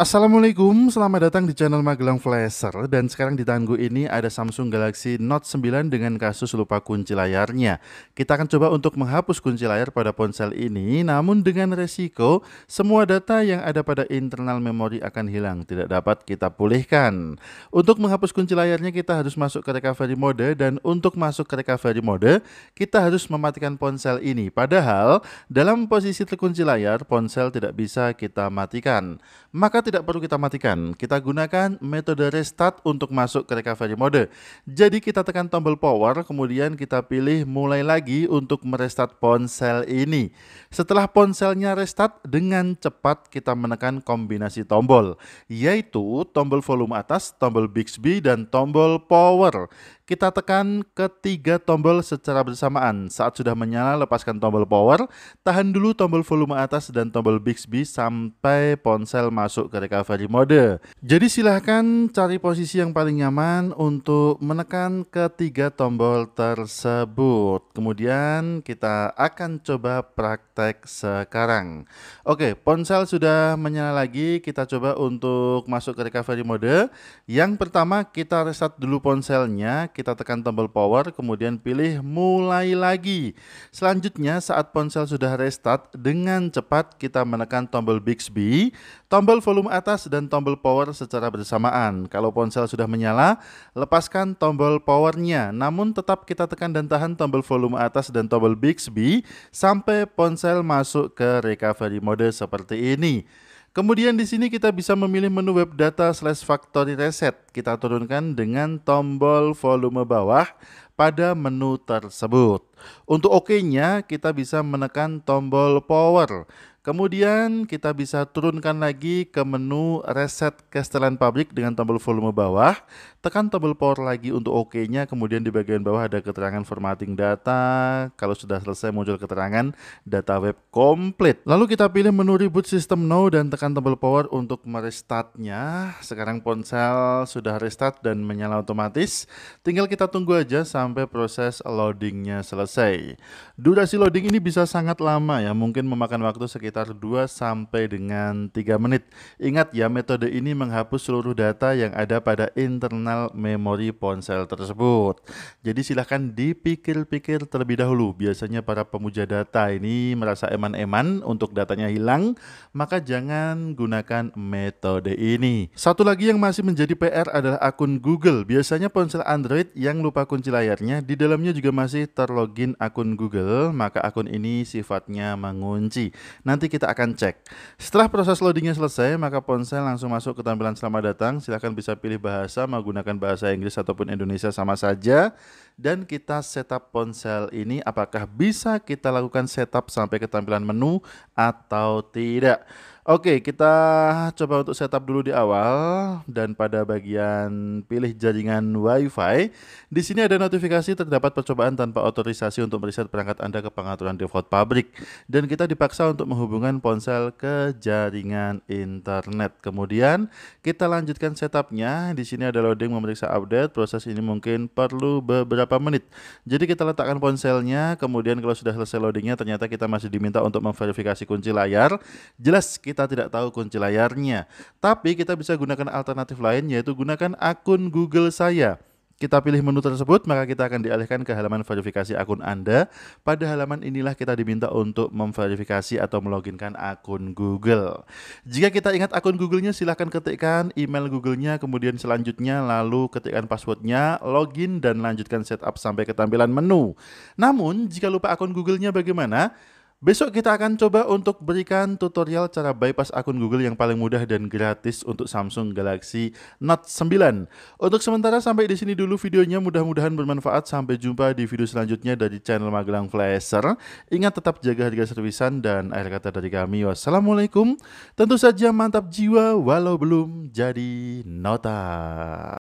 Assalamualaikum, selamat datang di channel Magelang Flasher dan sekarang di tangan ini ada Samsung Galaxy Note 9 dengan kasus lupa kunci layarnya. Kita akan coba untuk menghapus kunci layar pada ponsel ini namun dengan resiko semua data yang ada pada internal memori akan hilang, tidak dapat kita pulihkan. Untuk menghapus kunci layarnya kita harus masuk ke recovery mode dan untuk masuk ke recovery mode kita harus mematikan ponsel ini. Padahal dalam posisi terkunci layar ponsel tidak bisa kita matikan. Maka tidak perlu kita matikan. Kita gunakan metode restart untuk masuk ke recovery mode. Jadi kita tekan tombol power, kemudian kita pilih mulai lagi untuk merestart ponsel ini. Setelah ponselnya restart, dengan cepat kita menekan kombinasi tombol, yaitu tombol volume atas, tombol Bixby, dan tombol power. Kita tekan ketiga tombol secara bersamaan. Saat sudah menyala, lepaskan tombol power, tahan dulu tombol volume atas dan tombol Bixby sampai ponsel masuk ke recovery mode. Jadi silahkan cari posisi yang paling nyaman untuk menekan ketiga tombol tersebut. Kemudian kita akan coba praktek sekarang. Oke, ponsel sudah menyala lagi, kita coba untuk masuk ke recovery mode. Yang pertama kita reset dulu ponselnya, kita tekan tombol power, kemudian pilih mulai lagi. Selanjutnya saat ponsel sudah restart, dengan cepat kita menekan tombol Bixby, tombol volume atas dan tombol power secara bersamaan. Kalau ponsel sudah menyala, lepaskan tombol powernya, namun tetap kita tekan dan tahan tombol volume atas dan tombol Bixby sampai ponsel masuk ke recovery mode seperti ini. Kemudian di sini kita bisa memilih menu web data slash factory reset. Kita turunkan dengan tombol volume bawah pada menu tersebut. Untuk OK-nya, kita bisa menekan tombol power. Kemudian kita bisa turunkan lagi ke menu reset castellan public dengan tombol volume bawah. Tekan tombol power lagi untuk OK-nya, kemudian di bagian bawah ada keterangan formatting data. Kalau sudah selesai muncul keterangan data web komplit. Lalu kita pilih menu reboot system now dan tekan tombol power untuk merestartnya. Sekarang ponsel sudah restart dan menyala otomatis. Tinggal kita tunggu aja sampai sampai proses loadingnya selesai. Durasi loading ini bisa sangat lama ya, mungkin memakan waktu sekitar 2 sampai dengan 3 menit. Ingat ya, metode ini menghapus seluruh data yang ada pada internal memori ponsel tersebut. Jadi silahkan dipikir-pikir terlebih dahulu. Biasanya para pemuja data ini merasa eman-eman untuk datanya hilang, maka jangan gunakan metode ini. Satu lagi yang masih menjadi PR adalah akun Google. Biasanya ponsel Android yang lupa kunci layar di dalamnya juga masih terlogin akun Google, maka akun ini sifatnya mengunci. Nanti kita akan cek. Setelah proses loadingnya selesai, maka ponsel langsung masuk ke tampilan selamat datang. Silahkan bisa pilih bahasa, menggunakan bahasa Inggris ataupun Indonesia sama saja dan kita setup ponsel ini apakah bisa kita lakukan setup sampai ke tampilan menu atau tidak. Oke, kita coba untuk setup dulu di awal dan pada bagian pilih jaringan WiFi, di sini ada notifikasi terdapat percobaan tanpa otorisasi untuk meriset perangkat Anda ke pengaturan default pabrik dan kita dipaksa untuk menghubungkan ponsel ke jaringan internet. Kemudian kita lanjutkan setupnya. Di sini ada loading memeriksa update. Proses ini mungkin perlu beberapa beberapa menit. Jadi kita letakkan ponselnya, kemudian kalau sudah selesai loadingnya ternyata kita masih diminta untuk memverifikasi kunci layar. Jelas kita tidak tahu kunci layarnya. Tapi kita bisa gunakan alternatif lain yaitu gunakan akun Google saya kita pilih menu tersebut, maka kita akan dialihkan ke halaman verifikasi akun Anda. Pada halaman inilah kita diminta untuk memverifikasi atau meloginkan akun Google. Jika kita ingat akun Google-nya, silahkan ketikkan email Google-nya, kemudian selanjutnya lalu ketikkan passwordnya, login, dan lanjutkan setup sampai ke tampilan menu. Namun, jika lupa akun Google-nya bagaimana? Besok kita akan coba untuk berikan tutorial cara bypass akun Google yang paling mudah dan gratis untuk Samsung Galaxy Note 9. Untuk sementara sampai di sini dulu videonya mudah-mudahan bermanfaat. Sampai jumpa di video selanjutnya dari channel Magelang Flasher. Ingat tetap jaga harga servisan dan akhir kata dari kami. Wassalamualaikum. Tentu saja mantap jiwa walau belum jadi nota.